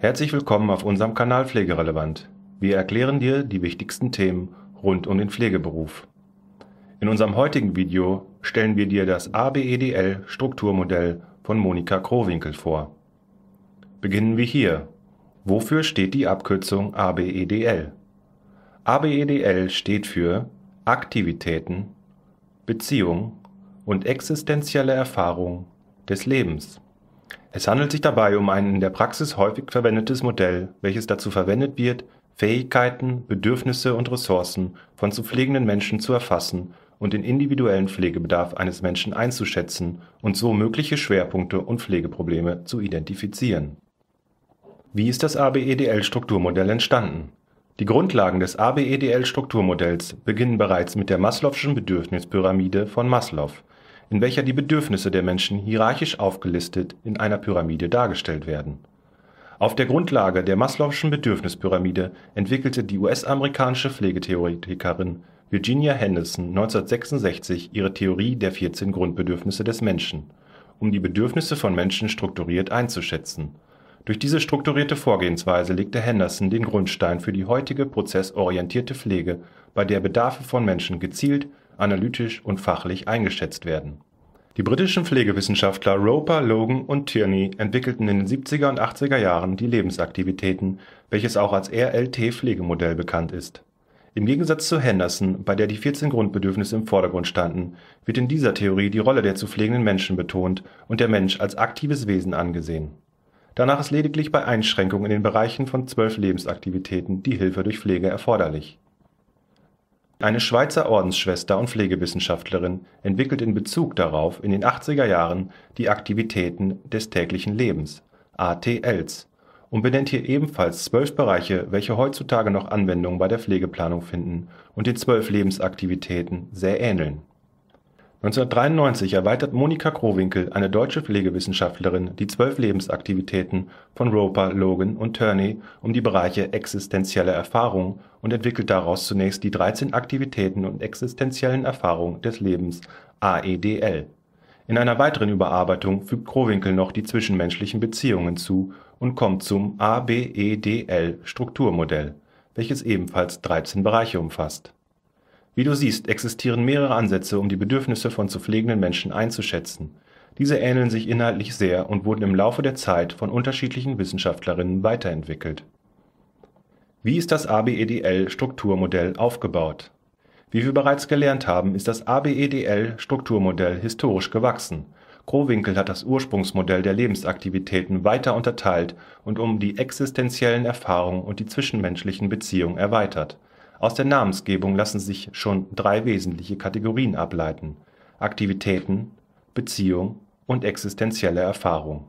Herzlich willkommen auf unserem Kanal Pflegerelevant. Wir erklären dir die wichtigsten Themen rund um den Pflegeberuf. In unserem heutigen Video stellen wir dir das ABEDL Strukturmodell von Monika Krowinkel vor. Beginnen wir hier. Wofür steht die Abkürzung ABEDL? ABEDL steht für Aktivitäten, Beziehung und existenzielle Erfahrung des Lebens. Es handelt sich dabei um ein in der Praxis häufig verwendetes Modell, welches dazu verwendet wird, Fähigkeiten, Bedürfnisse und Ressourcen von zu pflegenden Menschen zu erfassen und den individuellen Pflegebedarf eines Menschen einzuschätzen und so mögliche Schwerpunkte und Pflegeprobleme zu identifizieren. Wie ist das ABEDL-Strukturmodell entstanden? Die Grundlagen des ABEDL-Strukturmodells beginnen bereits mit der Maslow'schen Bedürfnispyramide von Maslow in welcher die Bedürfnisse der Menschen hierarchisch aufgelistet in einer Pyramide dargestellt werden. Auf der Grundlage der Maslow'schen Bedürfnispyramide entwickelte die US-amerikanische Pflegetheoretikerin Virginia Henderson 1966 ihre Theorie der 14 Grundbedürfnisse des Menschen, um die Bedürfnisse von Menschen strukturiert einzuschätzen. Durch diese strukturierte Vorgehensweise legte Henderson den Grundstein für die heutige prozessorientierte Pflege, bei der Bedarfe von Menschen gezielt analytisch und fachlich eingeschätzt werden. Die britischen Pflegewissenschaftler Roper, Logan und Tierney entwickelten in den 70er und 80er Jahren die Lebensaktivitäten, welches auch als RLT-Pflegemodell bekannt ist. Im Gegensatz zu Henderson, bei der die 14 Grundbedürfnisse im Vordergrund standen, wird in dieser Theorie die Rolle der zu pflegenden Menschen betont und der Mensch als aktives Wesen angesehen. Danach ist lediglich bei Einschränkungen in den Bereichen von zwölf Lebensaktivitäten die Hilfe durch Pflege erforderlich eine Schweizer Ordensschwester und Pflegewissenschaftlerin entwickelt in Bezug darauf in den 80er Jahren die Aktivitäten des täglichen Lebens (ATLs) und benennt hier ebenfalls zwölf Bereiche, welche heutzutage noch Anwendung bei der Pflegeplanung finden und den zwölf Lebensaktivitäten sehr ähneln 1993 erweitert Monika Krowinkel, eine deutsche Pflegewissenschaftlerin, die zwölf Lebensaktivitäten von Roper, Logan und Turney um die Bereiche existenzielle Erfahrung und entwickelt daraus zunächst die 13 Aktivitäten und existenziellen Erfahrungen des Lebens (AEDL). In einer weiteren Überarbeitung fügt Krowinkel noch die zwischenmenschlichen Beziehungen zu und kommt zum ABEDL-Strukturmodell, welches ebenfalls 13 Bereiche umfasst wie du siehst, existieren mehrere Ansätze, um die Bedürfnisse von zu pflegenden Menschen einzuschätzen. Diese ähneln sich inhaltlich sehr und wurden im Laufe der Zeit von unterschiedlichen Wissenschaftlerinnen weiterentwickelt. Wie ist das ABEDL-Strukturmodell aufgebaut? Wie wir bereits gelernt haben, ist das ABEDL-Strukturmodell historisch gewachsen. Krowinkel hat das Ursprungsmodell der Lebensaktivitäten weiter unterteilt und um die existenziellen Erfahrungen und die zwischenmenschlichen Beziehungen erweitert aus der Namensgebung lassen sich schon drei wesentliche Kategorien ableiten: Aktivitäten, Beziehung und existenzielle Erfahrung.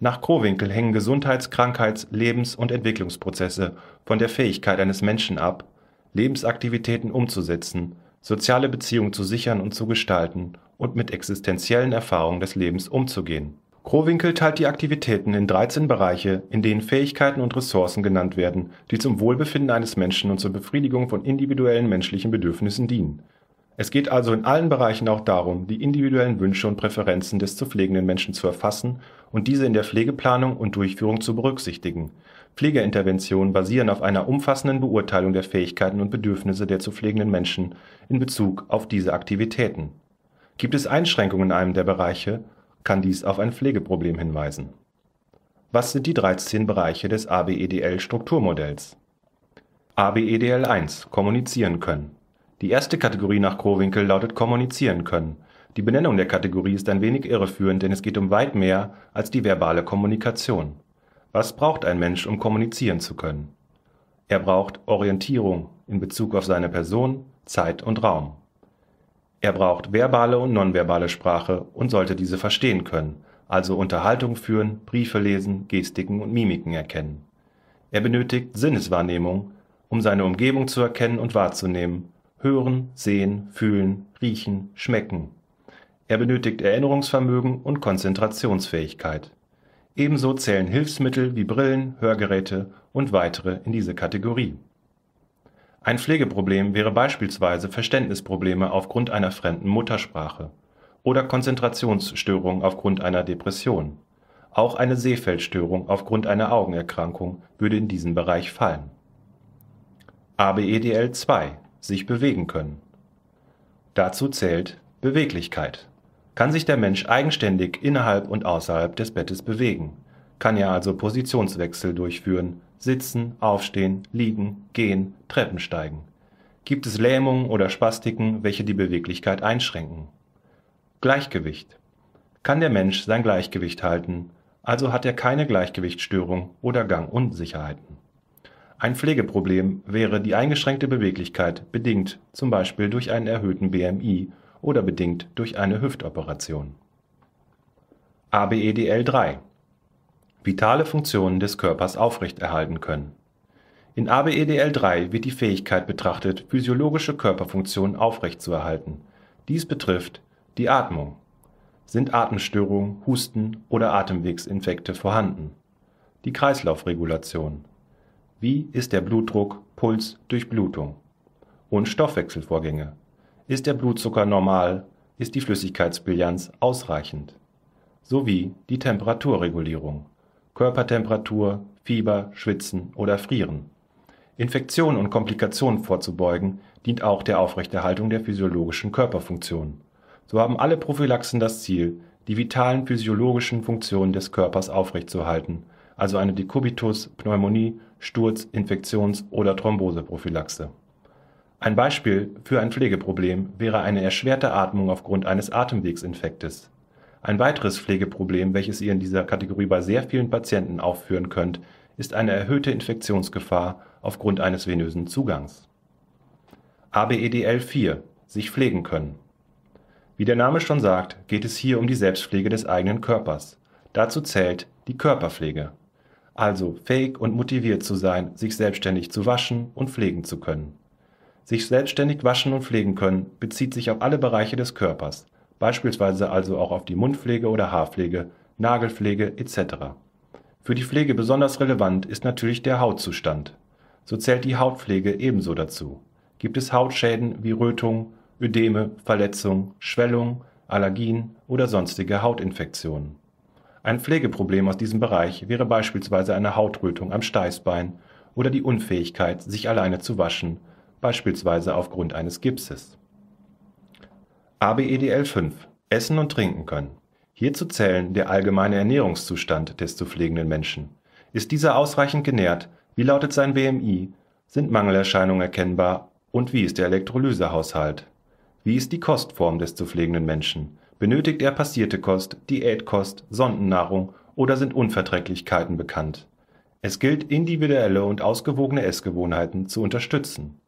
Nach Krowinkel hängen Gesundheits Krankheits Lebens und Entwicklungsprozesse von der Fähigkeit eines Menschen ab, Lebensaktivitäten umzusetzen, soziale Beziehungen zu sichern und zu gestalten und mit existenziellen Erfahrungen des Lebens umzugehen Crowinkel teilt die Aktivitäten in 13 Bereiche, in denen Fähigkeiten und Ressourcen genannt werden, die zum Wohlbefinden eines Menschen und zur Befriedigung von individuellen menschlichen Bedürfnissen dienen. Es geht also in allen Bereichen auch darum, die individuellen Wünsche und Präferenzen des zu pflegenden Menschen zu erfassen und diese in der Pflegeplanung und Durchführung zu berücksichtigen. Pflegeinterventionen basieren auf einer umfassenden Beurteilung der Fähigkeiten und Bedürfnisse der zu pflegenden Menschen in Bezug auf diese Aktivitäten. Gibt es Einschränkungen in einem der Bereiche, kann dies auf ein Pflegeproblem hinweisen. Was sind die 13 Bereiche des ABEDL-Strukturmodells? ABEDL 1 Kommunizieren können. Die erste Kategorie nach Krowinkel lautet Kommunizieren können. Die Benennung der Kategorie ist ein wenig irreführend, denn es geht um weit mehr als die verbale Kommunikation. Was braucht ein Mensch, um kommunizieren zu können? Er braucht Orientierung in Bezug auf seine Person, Zeit und Raum. Er braucht verbale und nonverbale Sprache und sollte diese verstehen können, also Unterhaltung führen, Briefe lesen, Gestiken und Mimiken erkennen. Er benötigt Sinneswahrnehmung, um seine Umgebung zu erkennen und wahrzunehmen, hören, sehen, fühlen, riechen, schmecken. Er benötigt Erinnerungsvermögen und Konzentrationsfähigkeit. Ebenso zählen Hilfsmittel wie Brillen, Hörgeräte und weitere in diese Kategorie ein Pflegeproblem wäre beispielsweise Verständnisprobleme aufgrund einer fremden Muttersprache oder Konzentrationsstörungen aufgrund einer Depression. Auch eine Sehfeldstörung aufgrund einer Augenerkrankung würde in diesen Bereich fallen. ABEDL 2 sich bewegen können. Dazu zählt Beweglichkeit. Kann sich der Mensch eigenständig innerhalb und außerhalb des Bettes bewegen, kann er also Positionswechsel durchführen, Sitzen, Aufstehen, Liegen, Gehen, Treppen steigen? Gibt es Lähmungen oder Spastiken, welche die Beweglichkeit einschränken? Gleichgewicht. Kann der Mensch sein Gleichgewicht halten, also hat er keine Gleichgewichtsstörung oder Gangunsicherheiten. Ein Pflegeproblem wäre die eingeschränkte Beweglichkeit bedingt zum Beispiel durch einen erhöhten BMI oder bedingt durch eine Hüftoperation. ABEDL3 vitale Funktionen des Körpers aufrechterhalten können. In ABEDL3 wird die Fähigkeit betrachtet, physiologische Körperfunktionen aufrechtzuerhalten. Dies betrifft die Atmung. Sind Atemstörungen, Husten oder Atemwegsinfekte vorhanden? Die Kreislaufregulation. Wie ist der Blutdruck, Puls, Durchblutung? Und Stoffwechselvorgänge. Ist der Blutzucker normal? Ist die Flüssigkeitsbilanz ausreichend? Sowie die Temperaturregulierung. Körpertemperatur, Fieber, Schwitzen oder Frieren. Infektionen und Komplikationen vorzubeugen, dient auch der Aufrechterhaltung der physiologischen Körperfunktionen. So haben alle Prophylaxen das Ziel, die vitalen physiologischen Funktionen des Körpers aufrechtzuerhalten, also eine Dekubitus Pneumonie Sturz Infektions oder Thromboseprophylaxe. Ein Beispiel für ein Pflegeproblem wäre eine erschwerte Atmung aufgrund eines Atemwegsinfektes ein weiteres Pflegeproblem, welches ihr in dieser Kategorie bei sehr vielen Patienten aufführen könnt, ist eine erhöhte Infektionsgefahr aufgrund eines venösen Zugangs. ABEDL4 sich pflegen können. Wie der Name schon sagt, geht es hier um die Selbstpflege des eigenen Körpers. Dazu zählt die Körperpflege. Also fähig und motiviert zu sein, sich selbstständig zu waschen und pflegen zu können. Sich selbstständig waschen und pflegen können bezieht sich auf alle Bereiche des Körpers, beispielsweise also auch auf die Mundpflege oder Haarpflege, Nagelpflege etc. Für die Pflege besonders relevant ist natürlich der Hautzustand. So zählt die Hautpflege ebenso dazu. Gibt es Hautschäden wie Rötungen, Ödeme, Verletzungen, Schwellungen, Allergien oder sonstige Hautinfektionen. Ein Pflegeproblem aus diesem Bereich wäre beispielsweise eine Hautrötung am Steißbein oder die Unfähigkeit, sich alleine zu waschen, beispielsweise aufgrund eines Gipses ABEDL e 5: Essen und Trinken können. Hierzu zählen der allgemeine Ernährungszustand des zu pflegenden Menschen. Ist dieser ausreichend genährt, wie lautet sein BMI, sind Mangelerscheinungen erkennbar und wie ist der Elektrolysehaushalt? Wie ist die Kostform des zu pflegenden Menschen? Benötigt er passierte Kost, Diätkost, Sondennahrung oder sind Unverträglichkeiten bekannt? Es gilt, individuelle und ausgewogene Essgewohnheiten zu unterstützen.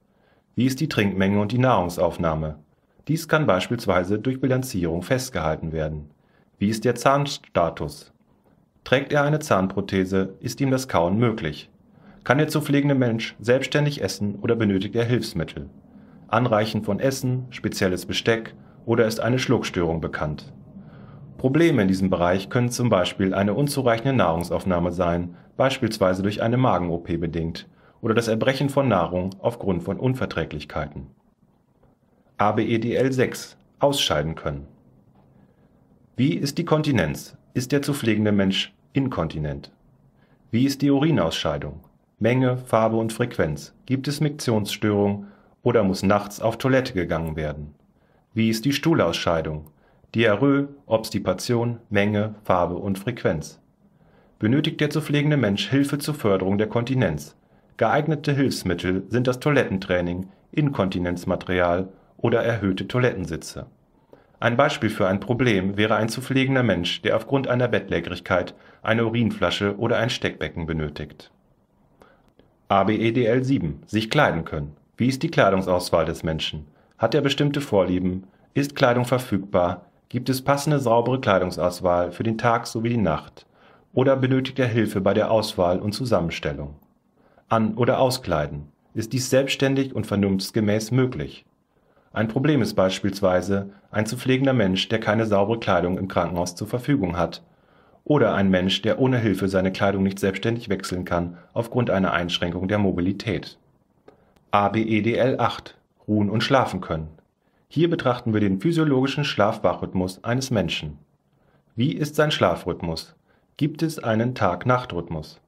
Wie ist die Trinkmenge und die Nahrungsaufnahme dies kann beispielsweise durch Bilanzierung festgehalten werden. Wie ist der Zahnstatus? Trägt er eine Zahnprothese, ist ihm das Kauen möglich. Kann der zu pflegende Mensch selbstständig essen oder benötigt er Hilfsmittel? Anreichen von Essen, spezielles Besteck oder ist eine Schluckstörung bekannt? Probleme in diesem Bereich können zum Beispiel eine unzureichende Nahrungsaufnahme sein, beispielsweise durch eine Magen-OP bedingt, oder das Erbrechen von Nahrung aufgrund von Unverträglichkeiten ABEDL6 ausscheiden können. Wie ist die Kontinenz? Ist der zu pflegende Mensch inkontinent? Wie ist die Urinausscheidung? Menge, Farbe und Frequenz. Gibt es Miktionsstörungen oder muss nachts auf Toilette gegangen werden? Wie ist die Stuhlausscheidung? Diarrhoe, Obstipation, Menge, Farbe und Frequenz. Benötigt der zu pflegende Mensch Hilfe zur Förderung der Kontinenz? Geeignete Hilfsmittel sind das Toilettentraining, Inkontinenzmaterial oder erhöhte Toilettensitze. Ein Beispiel für ein Problem wäre ein zu pflegender Mensch, der aufgrund einer Bettlägerigkeit eine Urinflasche oder ein Steckbecken benötigt. ABEDL e 7 sich kleiden können. Wie ist die Kleidungsauswahl des Menschen? Hat er bestimmte Vorlieben? Ist Kleidung verfügbar? Gibt es passende saubere Kleidungsauswahl für den Tag sowie die Nacht? Oder benötigt er Hilfe bei der Auswahl und Zusammenstellung? An- oder auskleiden. Ist dies selbstständig und vernunftsgemäß möglich? Ein Problem ist beispielsweise ein zu pflegender Mensch, der keine saubere Kleidung im Krankenhaus zur Verfügung hat, oder ein Mensch, der ohne Hilfe seine Kleidung nicht selbstständig wechseln kann aufgrund einer Einschränkung der Mobilität. ABEDL 8 Ruhen und Schlafen können Hier betrachten wir den physiologischen Schlafwachrhythmus eines Menschen. Wie ist sein Schlafrhythmus? Gibt es einen Tag-Nacht-Rhythmus?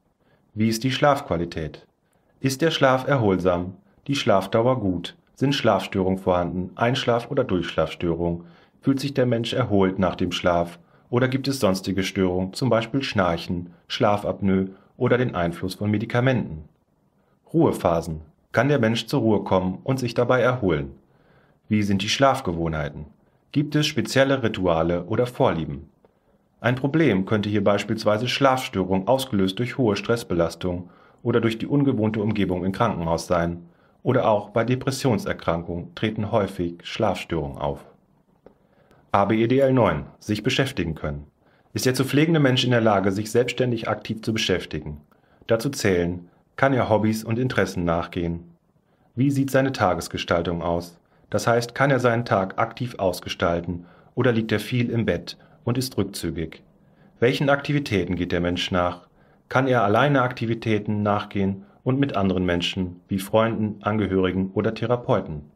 Wie ist die Schlafqualität? Ist der Schlaf erholsam, die Schlafdauer gut sind Schlafstörungen vorhanden, Einschlaf- oder Durchschlafstörungen? Fühlt sich der Mensch erholt nach dem Schlaf? Oder gibt es sonstige Störungen, zum Beispiel Schnarchen, Schlafapnoe oder den Einfluss von Medikamenten? Ruhephasen. Kann der Mensch zur Ruhe kommen und sich dabei erholen? Wie sind die Schlafgewohnheiten? Gibt es spezielle Rituale oder Vorlieben? Ein Problem könnte hier beispielsweise Schlafstörung ausgelöst durch hohe Stressbelastung oder durch die ungewohnte Umgebung im Krankenhaus sein oder auch bei Depressionserkrankungen treten häufig Schlafstörungen auf. ABEDL9 sich beschäftigen können. Ist der zu pflegende Mensch in der Lage, sich selbstständig aktiv zu beschäftigen? Dazu zählen, kann er Hobbys und Interessen nachgehen? Wie sieht seine Tagesgestaltung aus? Das heißt, kann er seinen Tag aktiv ausgestalten oder liegt er viel im Bett und ist rückzügig? Welchen Aktivitäten geht der Mensch nach? Kann er alleine Aktivitäten nachgehen und mit anderen Menschen wie Freunden, Angehörigen oder Therapeuten.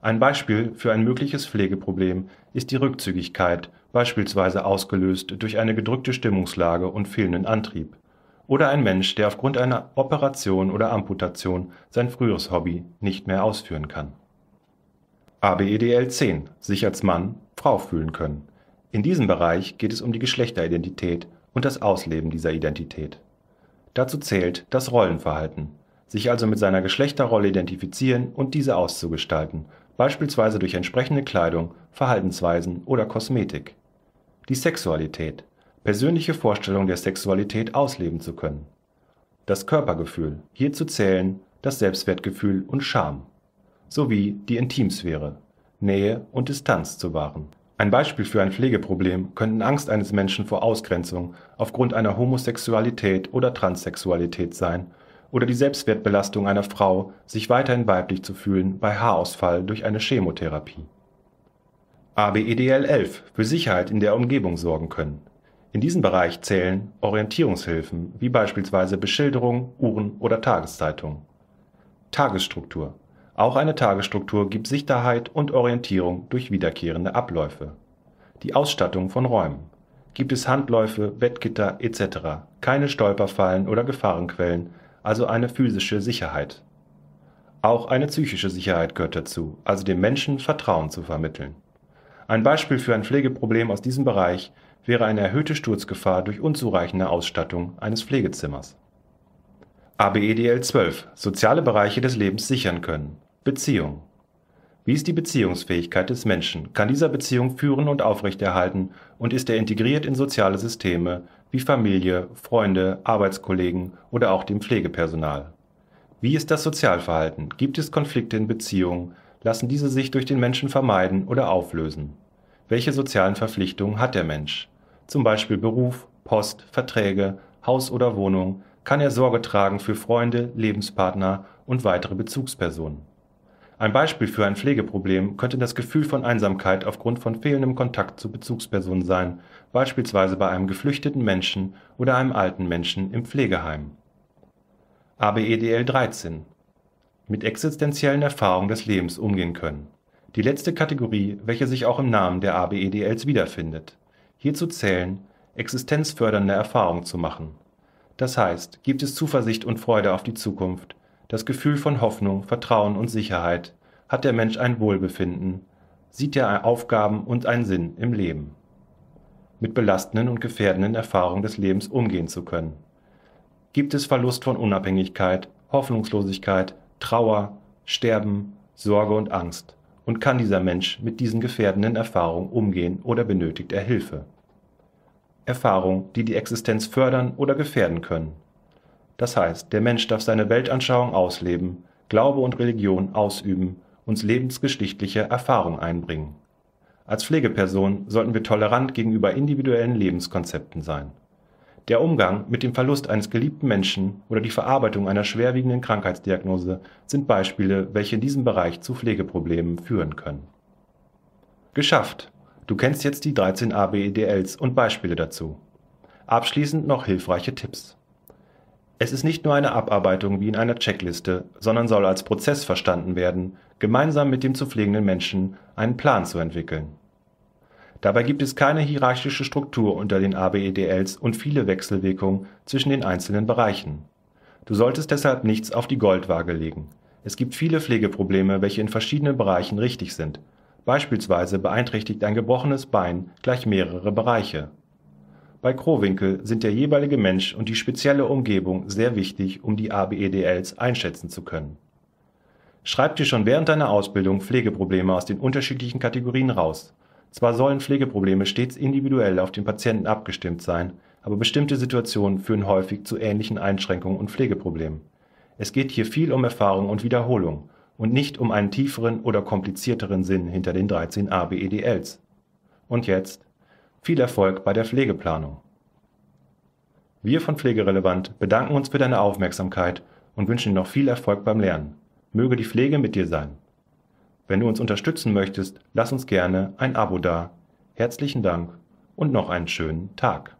Ein Beispiel für ein mögliches Pflegeproblem ist die Rückzügigkeit, beispielsweise ausgelöst durch eine gedrückte Stimmungslage und fehlenden Antrieb. Oder ein Mensch, der aufgrund einer Operation oder Amputation sein früheres Hobby nicht mehr ausführen kann. ABEDL 10 sich als Mann, Frau fühlen können. In diesem Bereich geht es um die Geschlechteridentität und das Ausleben dieser Identität. Dazu zählt das Rollenverhalten: sich also mit seiner Geschlechterrolle identifizieren und diese auszugestalten, beispielsweise durch entsprechende Kleidung, Verhaltensweisen oder Kosmetik. Die Sexualität: persönliche Vorstellungen der Sexualität ausleben zu können. Das Körpergefühl, hierzu zählen das Selbstwertgefühl und Scham. sowie die Intimsphäre: Nähe und Distanz zu wahren ein Beispiel für ein Pflegeproblem könnten Angst eines Menschen vor Ausgrenzung aufgrund einer Homosexualität oder Transsexualität sein oder die Selbstwertbelastung einer Frau, sich weiterhin weiblich zu fühlen bei Haarausfall durch eine Chemotherapie. ABEDL-11 für Sicherheit in der Umgebung sorgen können. In diesen Bereich zählen Orientierungshilfen wie beispielsweise Beschilderung, Uhren oder Tageszeitungen. Tagesstruktur auch eine Tagesstruktur gibt Sichtbarkeit und Orientierung durch wiederkehrende Abläufe. Die Ausstattung von Räumen. Gibt es Handläufe, Wettgitter etc., keine Stolperfallen oder Gefahrenquellen, also eine physische Sicherheit. Auch eine psychische Sicherheit gehört dazu, also dem Menschen Vertrauen zu vermitteln. Ein Beispiel für ein Pflegeproblem aus diesem Bereich wäre eine erhöhte Sturzgefahr durch unzureichende Ausstattung eines Pflegezimmers. ABEDL 12 Soziale Bereiche des Lebens sichern können Beziehung. Wie ist die Beziehungsfähigkeit des Menschen? Kann dieser Beziehung führen und aufrechterhalten und ist er integriert in soziale Systeme wie Familie, Freunde, Arbeitskollegen oder auch dem Pflegepersonal? Wie ist das Sozialverhalten? Gibt es Konflikte in Beziehungen? Lassen diese sich durch den Menschen vermeiden oder auflösen? Welche sozialen Verpflichtungen hat der Mensch? Zum Beispiel Beruf, Post, Verträge, Haus oder Wohnung? Kann er Sorge tragen für Freunde, Lebenspartner und weitere Bezugspersonen? Ein Beispiel für ein Pflegeproblem könnte das Gefühl von Einsamkeit aufgrund von fehlendem Kontakt zu Bezugspersonen sein, beispielsweise bei einem geflüchteten Menschen oder einem alten Menschen im Pflegeheim. ABEDL 13 Mit existenziellen Erfahrungen des Lebens umgehen können. Die letzte Kategorie, welche sich auch im Namen der ABEDLs wiederfindet. Hierzu zählen, existenzfördernde Erfahrungen zu machen. Das heißt, gibt es Zuversicht und Freude auf die Zukunft, das Gefühl von Hoffnung, Vertrauen und Sicherheit, hat der Mensch ein Wohlbefinden, sieht er Aufgaben und einen Sinn im Leben. Mit belastenden und gefährdenden Erfahrungen des Lebens umgehen zu können. Gibt es Verlust von Unabhängigkeit, Hoffnungslosigkeit, Trauer, Sterben, Sorge und Angst und kann dieser Mensch mit diesen gefährdenden Erfahrungen umgehen oder benötigt er Hilfe. Erfahrungen, die die Existenz fördern oder gefährden können. Das heißt, der Mensch darf seine Weltanschauung ausleben, Glaube und Religion ausüben uns lebensgeschichtliche Erfahrung einbringen. Als Pflegeperson sollten wir tolerant gegenüber individuellen Lebenskonzepten sein. Der Umgang mit dem Verlust eines geliebten Menschen oder die Verarbeitung einer schwerwiegenden Krankheitsdiagnose sind Beispiele, welche in diesem Bereich zu Pflegeproblemen führen können. Geschafft! Du kennst jetzt die 13 ABEDLs und Beispiele dazu. Abschließend noch hilfreiche Tipps. Es ist nicht nur eine Abarbeitung wie in einer Checkliste, sondern soll als Prozess verstanden werden, gemeinsam mit dem zu pflegenden Menschen einen Plan zu entwickeln. Dabei gibt es keine hierarchische Struktur unter den ABEDLs und viele Wechselwirkungen zwischen den einzelnen Bereichen. Du solltest deshalb nichts auf die Goldwaage legen. Es gibt viele Pflegeprobleme, welche in verschiedenen Bereichen richtig sind. Beispielsweise beeinträchtigt ein gebrochenes Bein gleich mehrere Bereiche bei Krowinkel sind der jeweilige Mensch und die spezielle Umgebung sehr wichtig, um die ABEDLs einschätzen zu können. Schreib dir schon während deiner Ausbildung Pflegeprobleme aus den unterschiedlichen Kategorien raus. Zwar sollen Pflegeprobleme stets individuell auf den Patienten abgestimmt sein, aber bestimmte Situationen führen häufig zu ähnlichen Einschränkungen und Pflegeproblemen. Es geht hier viel um Erfahrung und Wiederholung und nicht um einen tieferen oder komplizierteren Sinn hinter den 13 ABEDLs. Und jetzt viel Erfolg bei der Pflegeplanung. Wir von Pflegerelevant bedanken uns für deine Aufmerksamkeit und wünschen dir noch viel Erfolg beim Lernen. Möge die Pflege mit dir sein. Wenn du uns unterstützen möchtest, lass uns gerne ein Abo da. Herzlichen Dank und noch einen schönen Tag.